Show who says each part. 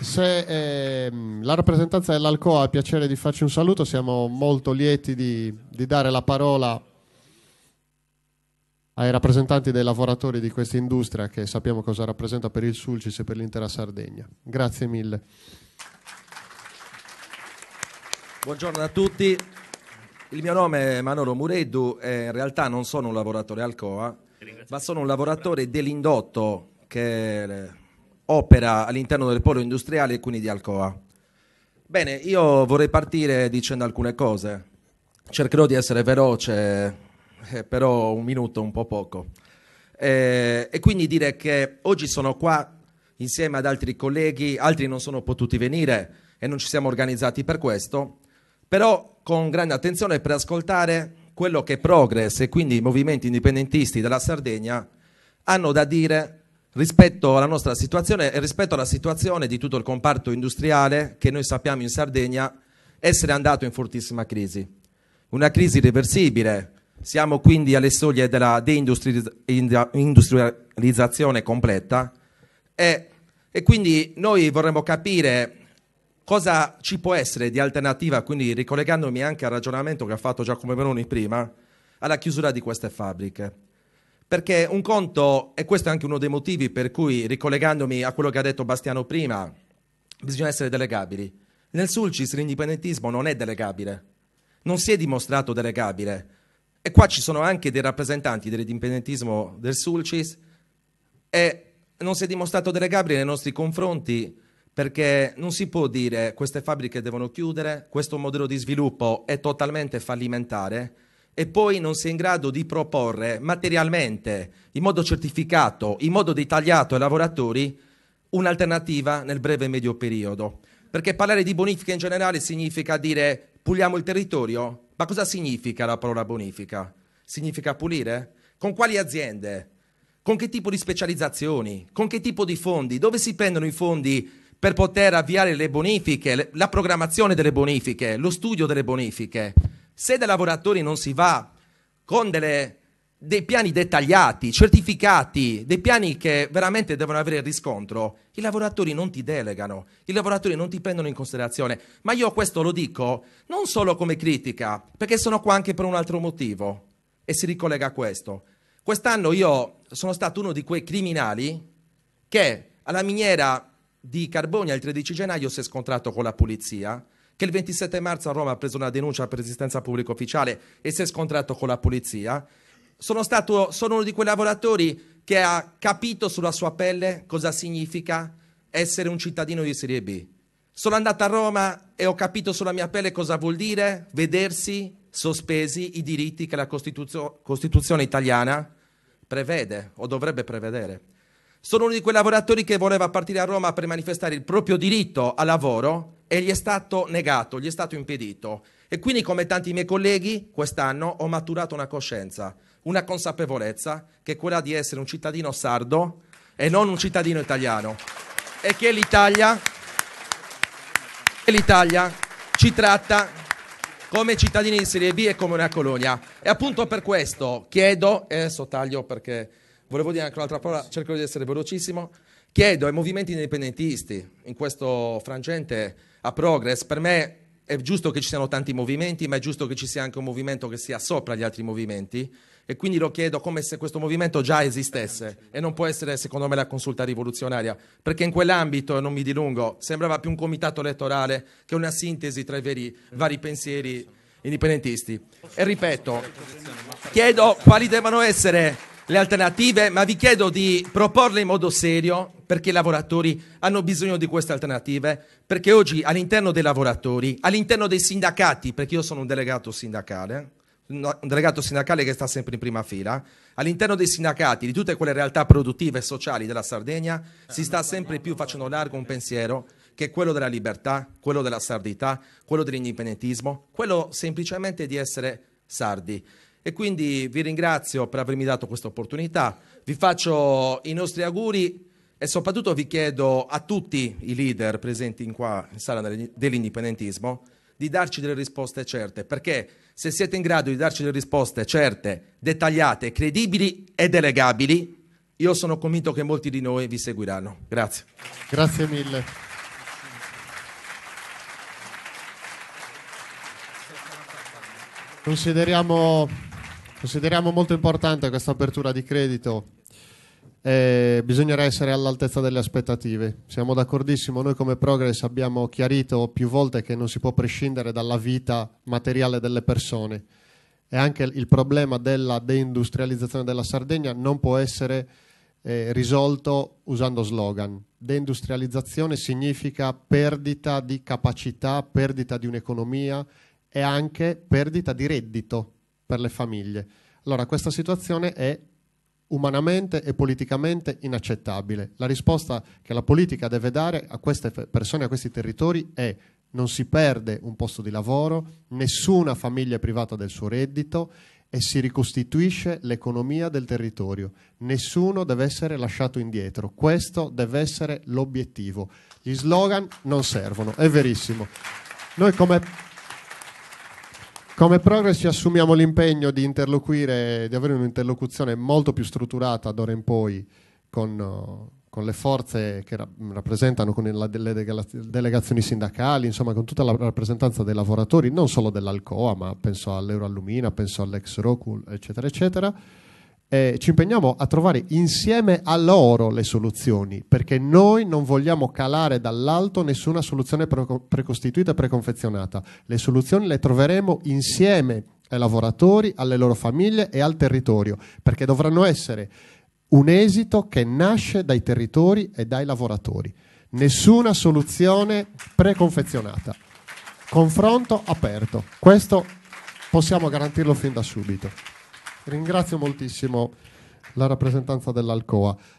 Speaker 1: Se eh, la rappresentanza dell'Alcoa ha il piacere di farci un saluto, siamo molto lieti di, di dare la parola ai rappresentanti dei lavoratori di questa industria che sappiamo cosa rappresenta per il Sulcis e per l'intera Sardegna. Grazie mille.
Speaker 2: Buongiorno a tutti, il mio nome è Manolo Mureddu e in realtà non sono un lavoratore Alcoa, ma sono un lavoratore dell'indotto che opera all'interno del polo industriale e quindi di Alcoa. Bene, io vorrei partire dicendo alcune cose. Cercherò di essere veloce, eh, però un minuto un po' poco. Eh, e quindi dire che oggi sono qua insieme ad altri colleghi, altri non sono potuti venire e non ci siamo organizzati per questo, però con grande attenzione per ascoltare quello che Progress e quindi i movimenti indipendentisti della Sardegna hanno da dire rispetto alla nostra situazione e rispetto alla situazione di tutto il comparto industriale che noi sappiamo in Sardegna essere andato in fortissima crisi. Una crisi irreversibile, siamo quindi alle soglie della deindustrializzazione completa e, e quindi noi vorremmo capire cosa ci può essere di alternativa, quindi ricollegandomi anche al ragionamento che ha fatto Giacomo Meloni prima, alla chiusura di queste fabbriche. Perché un conto, e questo è anche uno dei motivi per cui, ricollegandomi a quello che ha detto Bastiano prima, bisogna essere delegabili. Nel Sulcis l'indipendentismo non è delegabile, non si è dimostrato delegabile. E qua ci sono anche dei rappresentanti dell'indipendentismo del Sulcis e non si è dimostrato delegabile nei nostri confronti perché non si può dire queste fabbriche devono chiudere, questo modello di sviluppo è totalmente fallimentare e poi non si è in grado di proporre materialmente, in modo certificato, in modo dettagliato ai lavoratori, un'alternativa nel breve e medio periodo. Perché parlare di bonifica in generale significa dire puliamo il territorio, ma cosa significa la parola bonifica? Significa pulire? Con quali aziende? Con che tipo di specializzazioni? Con che tipo di fondi? Dove si prendono i fondi per poter avviare le bonifiche, la programmazione delle bonifiche, lo studio delle bonifiche? Se dai lavoratori non si va con delle, dei piani dettagliati, certificati, dei piani che veramente devono avere riscontro, i lavoratori non ti delegano, i lavoratori non ti prendono in considerazione. Ma io questo lo dico non solo come critica, perché sono qua anche per un altro motivo e si ricollega a questo. Quest'anno io sono stato uno di quei criminali che alla miniera di Carbonia il 13 gennaio si è scontrato con la polizia che il 27 marzo a Roma ha preso una denuncia per resistenza pubblica ufficiale e si è scontrato con la polizia. Sono, stato, sono uno di quei lavoratori che ha capito sulla sua pelle cosa significa essere un cittadino di Serie B. Sono andato a Roma e ho capito sulla mia pelle cosa vuol dire vedersi sospesi i diritti che la Costituzio- Costituzione italiana prevede o dovrebbe prevedere. Sono uno di quei lavoratori che voleva partire a Roma per manifestare il proprio diritto al lavoro e gli è stato negato, gli è stato impedito. E quindi come tanti miei colleghi, quest'anno ho maturato una coscienza, una consapevolezza che è quella di essere un cittadino sardo e non un cittadino italiano. E che l'Italia, l'Italia ci tratta come cittadini di Serie B e come una colonia. E appunto per questo chiedo, e adesso taglio perché volevo dire anche un'altra parola, cerco di essere velocissimo, Chiedo ai movimenti indipendentisti in questo frangente a Progress, per me è giusto che ci siano tanti movimenti, ma è giusto che ci sia anche un movimento che sia sopra gli altri movimenti e quindi lo chiedo come se questo movimento già esistesse e non può essere secondo me la consulta rivoluzionaria, perché in quell'ambito, e non mi dilungo, sembrava più un comitato elettorale che una sintesi tra i veri, vari pensieri indipendentisti. E ripeto, chiedo quali devono essere le alternative, ma vi chiedo di proporle in modo serio, perché i lavoratori hanno bisogno di queste alternative, perché oggi all'interno dei lavoratori, all'interno dei sindacati, perché io sono un delegato sindacale, un delegato sindacale che sta sempre in prima fila, all'interno dei sindacati, di tutte quelle realtà produttive e sociali della Sardegna, eh, si sta sempre più facendo largo un pensiero che è quello della libertà, quello della sardità, quello dell'indipendentismo, quello semplicemente di essere sardi. E quindi vi ringrazio per avermi dato questa opportunità, vi faccio i nostri auguri e soprattutto vi chiedo a tutti i leader presenti in qua in sala dell'indipendentismo di darci delle risposte certe, perché se siete in grado di darci delle risposte certe, dettagliate, credibili e delegabili, io sono convinto che molti di noi vi seguiranno. Grazie. Grazie mille.
Speaker 1: Consideriamo, consideriamo molto importante questa apertura di credito eh, bisognerà essere all'altezza delle aspettative. Siamo d'accordissimo, noi come Progress abbiamo chiarito più volte che non si può prescindere dalla vita materiale delle persone e anche il problema della deindustrializzazione della Sardegna non può essere eh, risolto usando slogan. Deindustrializzazione significa perdita di capacità, perdita di un'economia e anche perdita di reddito per le famiglie. Allora questa situazione è umanamente e politicamente inaccettabile. La risposta che la politica deve dare a queste persone, a questi territori è non si perde un posto di lavoro, nessuna famiglia è privata del suo reddito e si ricostituisce l'economia del territorio. Nessuno deve essere lasciato indietro. Questo deve essere l'obiettivo. Gli slogan non servono, è verissimo. Noi come come Progress ci assumiamo l'impegno di interloquire, di avere un'interlocuzione molto più strutturata d'ora in poi con, eh, con le forze che rappresentano, con la, le delegazioni sindacali, insomma con tutta la rappresentanza dei lavoratori, non solo dell'Alcoa, ma penso all'Euroallumina, penso all'ex Rocul, eccetera, eccetera eh, ci impegniamo a trovare insieme a loro le soluzioni, perché noi non vogliamo calare dall'alto nessuna soluzione pre- precostituita e preconfezionata. Le soluzioni le troveremo insieme ai lavoratori, alle loro famiglie e al territorio, perché dovranno essere un esito che nasce dai territori e dai lavoratori. Nessuna soluzione preconfezionata. Confronto aperto. Questo possiamo garantirlo fin da subito. Ringrazio moltissimo la rappresentanza
Speaker 2: dell'Alcoa.